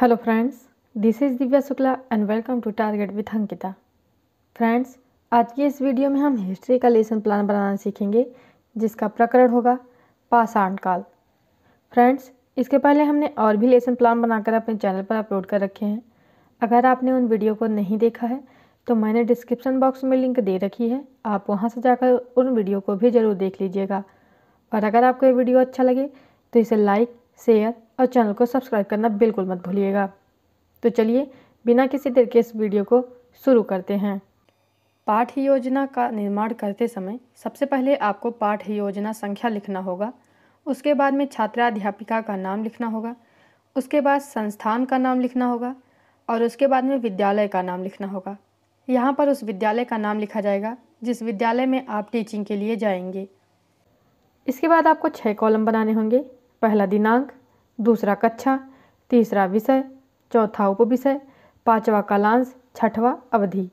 hello friends this is Divya Shukla and welcome to target with Ankita friends आज की इस video में हम हिस्ट्री का लेसन प्लान बनाना सीखेंगे जिसका प्रकरण होगा पाषाण काल फ्रेंड्स इसके पहले हमने और भी लेसन प्लान बनाकर अपने चैनल पर अपलोड कर रखे हैं अगर आपने उन वीडियो को नहीं देखा है तो मैंने डिस्क्रिप्शन बॉक्स में लिंक दे रखी है आप वहाँ से जाकर उन वीडियो को भी ज़रूर देख लीजिएगा और अगर आपको ये वीडियो अच्छा लगे तो इसे लाइक शेयर और चैनल को सब्सक्राइब करना बिल्कुल मत भूलिएगा तो चलिए बिना किसी देर के इस वीडियो को शुरू करते हैं पाठ योजना का निर्माण करते समय सबसे पहले आपको पाठ योजना संख्या लिखना होगा उसके बाद में छात्राध्यापिका का नाम लिखना होगा उसके बाद संस्थान का नाम लिखना होगा और उसके बाद में विद्यालय का नाम लिखना होगा यहाँ पर उस विद्यालय का नाम लिखा जाएगा जिस विद्यालय में आप टीचिंग के लिए जाएंगे इसके बाद आपको छः कॉलम बनाने होंगे पहला दिनांक दूसरा कक्षा तीसरा विषय चौथा उप विषय पाँचवा कालांश छठवा अवधि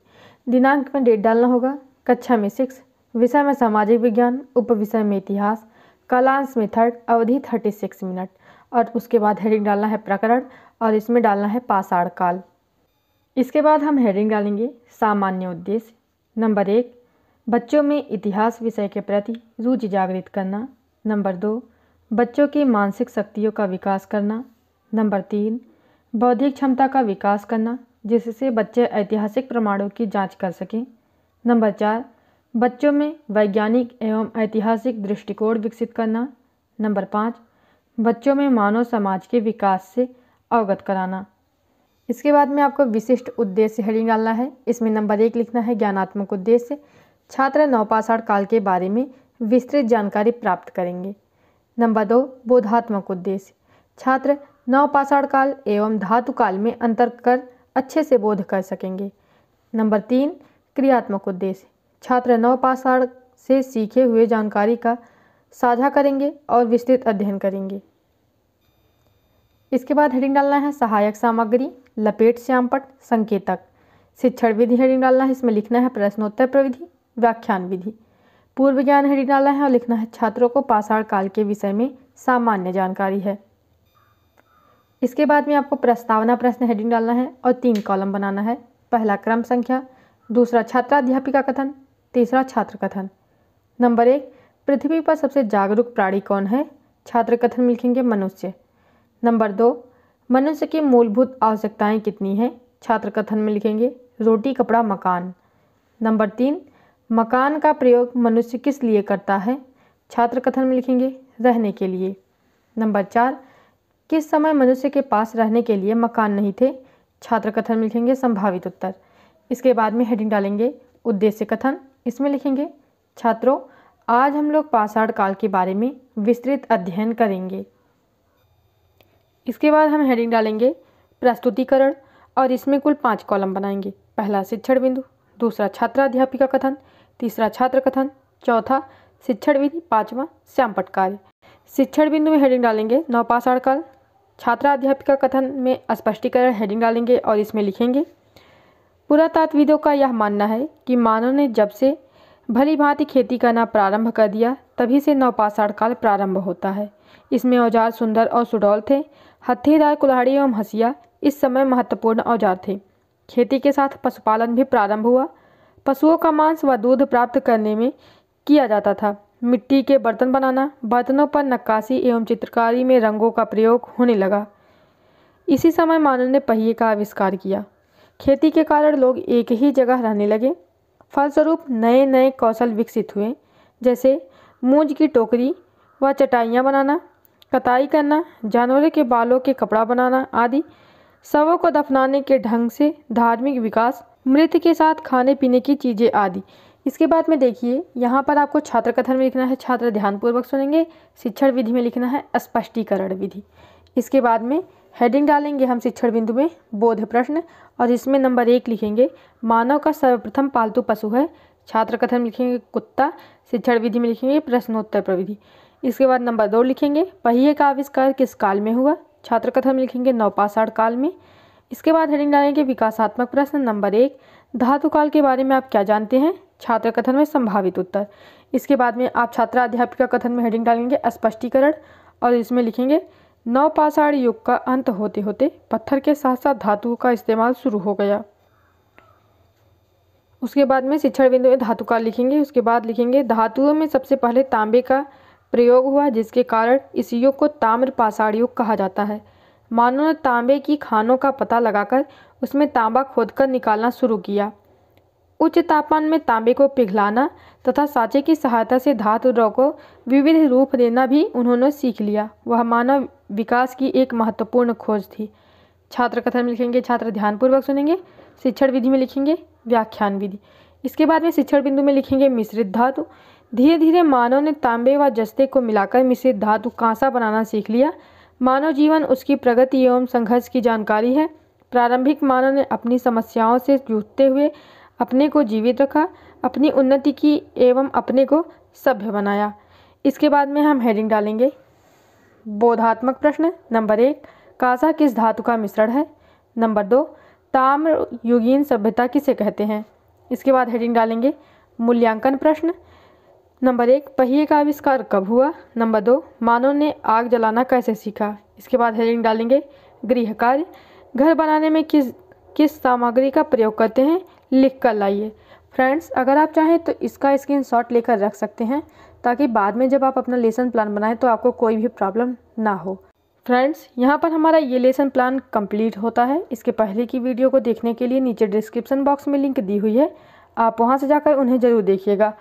दिनांक में डेट डालना होगा कक्षा में सिक्स विषय में सामाजिक विज्ञान उप विषय में इतिहास कालांश में थर्ड अवधि थर्टी सिक्स मिनट और उसके बाद हेडिंग डालना है प्रकरण और इसमें डालना है पाषाण काल इसके बाद हम हेडिंग डालेंगे सामान्य उद्देश्य नंबर एक बच्चों में इतिहास विषय के प्रति रुचि जागृत करना नंबर दो बच्चों की मानसिक शक्तियों का विकास करना नंबर तीन बौद्धिक क्षमता का विकास करना जिससे बच्चे ऐतिहासिक प्रमाणों की जांच कर सकें नंबर चार बच्चों में वैज्ञानिक एवं ऐतिहासिक दृष्टिकोण विकसित करना नंबर पाँच बच्चों में मानव समाज के विकास से अवगत कराना इसके बाद में आपको विशिष्ट उद्देश्य हेडिंग डालना है इसमें नंबर एक लिखना है ज्ञानात्मक उद्देश्य छात्र नौपाषाण काल के बारे में विस्तृत जानकारी प्राप्त करेंगे नंबर दो बोधात्मक उद्देश्य छात्र नवपाषाण काल एवं धातु काल में अंतर कर अच्छे से बोध कर सकेंगे नंबर तीन क्रियात्मक उद्देश्य छात्र नवपाषाण से सीखे हुए जानकारी का साझा करेंगे और विस्तृत अध्ययन करेंगे इसके बाद हेडिंग डालना है सहायक सामग्री लपेट श्यामपट संकेतक शिक्षण विधि हेडिंग डालना है इसमें लिखना है प्रश्नोत्तर प्रविधि व्याख्यान विधि पूर्व ज्ञान हरिनाला है और लिखना है छात्रों को पाषाण काल के विषय में सामान्य जानकारी है इसके बाद में आपको प्रस्तावना प्रश्न हेडिंग डालना है और तीन कॉलम बनाना है पहला क्रम संख्या दूसरा छात्राध्यापिका कथन तीसरा छात्र कथन नंबर एक पृथ्वी पर सबसे जागरूक प्राणी कौन है छात्र कथन में लिखेंगे मनुष्य नंबर दो मनुष्य की मूलभूत आवश्यकताएं कितनी हैं छात्र कथन में लिखेंगे रोटी कपड़ा मकान नंबर तीन मकान का प्रयोग मनुष्य किस लिए करता है छात्र कथन में लिखेंगे रहने के लिए नंबर चार किस समय मनुष्य के पास रहने के लिए मकान नहीं थे छात्र कथन में लिखेंगे संभावित उत्तर इसके बाद में हेडिंग डालेंगे उद्देश्य कथन इसमें लिखेंगे छात्रों आज हम लोग पाषाण काल के बारे में विस्तृत अध्ययन करेंगे इसके बाद हम हेडिंग डालेंगे प्रस्तुतिकरण और इसमें कुल पाँच कॉलम बनाएंगे पहला शिक्षण बिंदु दूसरा छात्राध्यापिका कथन तीसरा छात्र कथन चौथा शिक्षण विधि पाँचवा श्याम पटकाल शिक्षण बिंदु में हेडिंग डालेंगे नवपाषाण काल छात्राध्यापिका कथन में स्पष्टीकरण हेडिंग डालेंगे और इसमें लिखेंगे पुरातात्विदों का यह मानना है कि मानव ने जब से भली भांति खेती करना प्रारंभ कर दिया तभी से नवपाषाण काल प्रारंभ होता है इसमें औजार सुंदर और सुडौल थे हथेदार कुल्हाड़ी एवं हसिया इस समय महत्वपूर्ण औजार थे खेती के साथ पशुपालन भी प्रारंभ हुआ पशुओं का मांस व दूध प्राप्त करने में किया जाता था मिट्टी के बर्तन बनाना बर्तनों पर नक्काशी एवं चित्रकारी में रंगों का प्रयोग होने लगा इसी समय मानव ने पहिए का आविष्कार किया खेती के कारण लोग एक ही जगह रहने लगे फलस्वरूप नए नए कौशल विकसित हुए जैसे मूंज की टोकरी व चटाइयाँ बनाना कताई करना जानवरों के बालों के कपड़ा बनाना आदि शवों को दफनाने के ढंग से धार्मिक विकास मृत के साथ खाने पीने की चीज़ें आदि इसके बाद में देखिए यहाँ पर आपको छात्र कथन में लिखना है छात्र ध्यानपूर्वक सुनेंगे शिक्षण विधि में लिखना है स्पष्टीकरण विधि इसके बाद में हेडिंग डालेंगे हम शिक्षण बिंदु में बोध प्रश्न और इसमें नंबर एक लिखेंगे मानव का सर्वप्रथम पालतू पशु है छात्र कथन में लिखेंगे कुत्ता शिक्षण विधि में लिखेंगे प्रश्नोत्तर प्रविधि इसके बाद नंबर दो लिखेंगे पहिए का आविष्कार किस काल में हुआ छात्र कथन में लिखेंगे नवपाषाण काल में इसके बाद हेडिंग डालेंगे विकासात्मक प्रश्न नंबर एक धातु काल के बारे में आप क्या जानते हैं छात्र कथन में संभावित उत्तर इसके बाद में आप छात्रा अध्यापिका कथन में हेडिंग डालेंगे स्पष्टीकरण और इसमें लिखेंगे नवपाषाण युग का अंत होते होते पत्थर के साथ साथ धातु का इस्तेमाल शुरू हो गया उसके बाद में शिक्षण बिंदु में धातु काल लिखेंगे उसके बाद लिखेंगे धातुओं में सबसे पहले तांबे का प्रयोग हुआ जिसके कारण इस युग को ताम्र पाषाण युग कहा जाता है मानव ने तांबे की खानों का पता लगाकर उसमें तांबा खोदकर निकालना शुरू किया उच्च तापमान में तांबे को पिघलाना तथा साँचे की सहायता से धातु को विविध रूप देना भी उन्होंने सीख लिया वह मानव विकास की एक महत्वपूर्ण खोज थी छात्र कथन में लिखेंगे छात्र ध्यानपूर्वक सुनेंगे शिक्षण विधि में लिखेंगे व्याख्यान विधि इसके बाद में शिक्षण बिंदु में लिखेंगे मिश्रित धातु धीरे धीरे मानव ने तांबे व जस्ते को मिलाकर मिश्रित धातु कांसा बनाना सीख लिया मानव जीवन उसकी प्रगति एवं संघर्ष की जानकारी है प्रारंभिक मानव ने अपनी समस्याओं से जूझते हुए अपने को जीवित रखा अपनी उन्नति की एवं अपने को सभ्य बनाया इसके बाद में हम हेडिंग डालेंगे बोधात्मक प्रश्न नंबर एक कांसा किस धातु का मिश्रण है नंबर दो ताम्र युगीन सभ्यता किसे कहते हैं इसके बाद हेडिंग डालेंगे मूल्यांकन प्रश्न नंबर एक पहिए का आविष्कार कब हुआ नंबर दो मानव ने आग जलाना कैसे सीखा इसके बाद हेडिंग डालेंगे गृह कार्य घर बनाने में किस किस सामग्री का प्रयोग करते हैं लिख कर लाइए फ्रेंड्स अगर आप चाहें तो इसका स्क्रीन शॉट लेकर रख सकते हैं ताकि बाद में जब आप अपना लेसन प्लान बनाएं तो आपको कोई भी प्रॉब्लम ना हो फ्रेंड्स यहाँ पर हमारा ये लेसन प्लान कंप्लीट होता है इसके पहले की वीडियो को देखने के लिए नीचे डिस्क्रिप्शन बॉक्स में लिंक दी हुई है आप वहाँ से जाकर उन्हें ज़रूर देखिएगा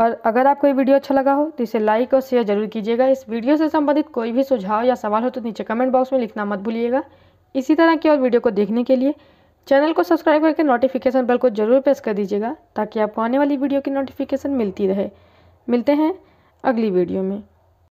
और अगर आपको ये वीडियो अच्छा लगा हो तो इसे लाइक और शेयर जरूर कीजिएगा इस वीडियो से संबंधित कोई भी सुझाव या सवाल हो तो नीचे कमेंट बॉक्स में लिखना मत भूलिएगा इसी तरह की और वीडियो को देखने के लिए चैनल को सब्सक्राइब करके नोटिफिकेशन बेल को जरूर प्रेस कर दीजिएगा ताकि आपको आने वाली वीडियो की नोटिफिकेशन मिलती रहे मिलते हैं अगली वीडियो में